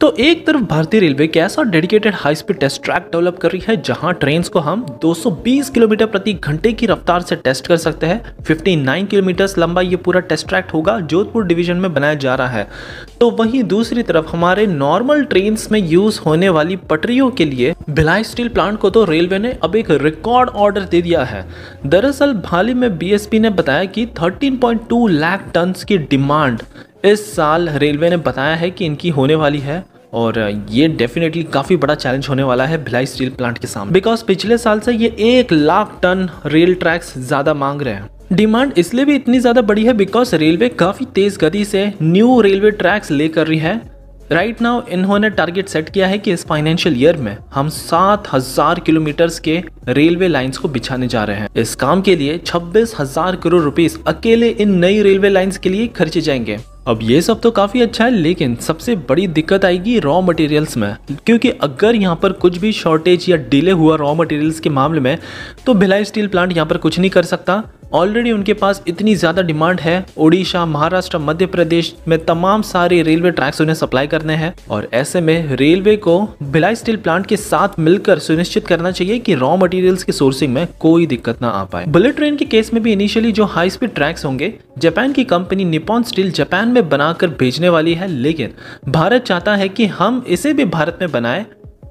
तो एक तरफ भारतीय रेलवे एक ऐसा dedicated high speed test track develop कर रही है जहां ट्रेन को हम 220 किलोमीटर प्रति घंटे की रफ्तार से टेस्ट कर सकते हैं 59 किलोमीटर लंबा ये पूरा टेस्ट ट्रैक होगा जोधपुर डिवीजन में बनाया जा रहा है तो वहीं दूसरी तरफ हमारे नॉर्मल ट्रेन में यूज होने वाली पटरियों के लिए भिलाई स्टील प्लांट को तो रेलवे ने अब एक रिकॉर्ड ऑर्डर दे दिया है दरअसल भाली में बी ने बताया कि थर्टीन लाख टन की डिमांड इस साल रेलवे ने बताया है कि इनकी होने वाली है और ये डेफिनेटली काफ़ी बड़ा चैलेंज होने वाला है भिलाई स्टील प्लांट के सामने बिकॉज पिछले साल से ये एक लाख टन रेल ट्रैक्स ज़्यादा मांग रहे हैं डिमांड इसलिए भी इतनी ज़्यादा बड़ी है बिकॉज रेलवे काफ़ी तेज़ गति से न्यू रेलवे ट्रैक्स ले कर रही है राइट right नाउ इन्होंने टारगेट सेट किया है कि इस फाइनेंशियल ईयर में हम सात हजार किलोमीटर के रेलवे लाइंस को बिछाने जा रहे हैं इस काम के लिए छब्बीस हजार करोड़ रुपीस अकेले इन नई रेलवे लाइंस के लिए खर्चे जाएंगे अब ये सब तो काफ़ी अच्छा है लेकिन सबसे बड़ी दिक्कत आएगी रॉ मटेरियल्स में क्योंकि अगर यहाँ पर कुछ भी शॉर्टेज या डिले हुआ रॉ मटेरियल्स के मामले में तो भिलाई स्टील प्लांट यहाँ पर कुछ नहीं कर सकता ऑलरेडी उनके पास इतनी ज़्यादा डिमांड है ओडिशा महाराष्ट्र मध्य प्रदेश में तमाम सारे रेलवे ट्रैक्स उन्हें सप्लाई करने हैं और ऐसे में रेलवे को भिलाई स्टील प्लांट के साथ मिलकर सुनिश्चित करना चाहिए कि रॉ मटेरियल्स की सोर्सिंग में कोई दिक्कत ना आ पाए बुलेट ट्रेन के केस में भी इनिशियली जो हाई स्पीड ट्रैक्स होंगे जापान की कंपनी निपॉन स्टील जापान में बनाकर भेजने वाली है लेकिन भारत चाहता है कि हम इसे भी भारत में बनाए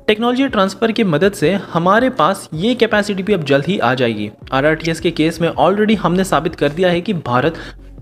टेक्नोलॉजी ट्रांसफ़र की मदद से हमारे पास ये कैपेसिटी भी अब जल्द ही आ जाएगी आर के केस में ऑलरेडी हमने साबित कर दिया है कि भारत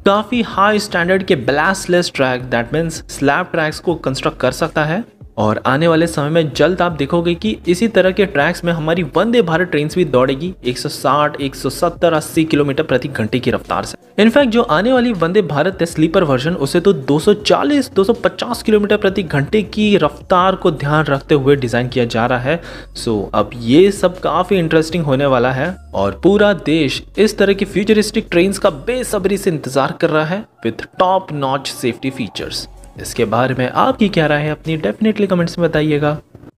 काफ़ी हाई स्टैंडर्ड के ballastless track that means slab tracks को कंस्ट्रक्ट कर सकता है और आने वाले समय में जल्द आप देखोगे कि इसी तरह के ट्रैक्स में हमारी वंदे भारत ट्रेन भी दौड़ेगी 160, 170, 80 किलोमीटर प्रति घंटे की रफ्तार से इनफैक्ट जो आने वाली वंदे भारत है स्लीपर वर्जन उसे तो 240, 250 किलोमीटर प्रति घंटे की रफ्तार को ध्यान रखते हुए डिज़ाइन किया जा रहा है सो अब ये सब काफ़ी इंटरेस्टिंग होने वाला है और पूरा देश इस तरह की फ्यूचरिस्टिक ट्रेन का बेसब्री से इंतजार कर रहा है with top notch safety features इसके बारे में आपकी क्या राय है अपनी डेफिनेटली कमेंट्स में बताइएगा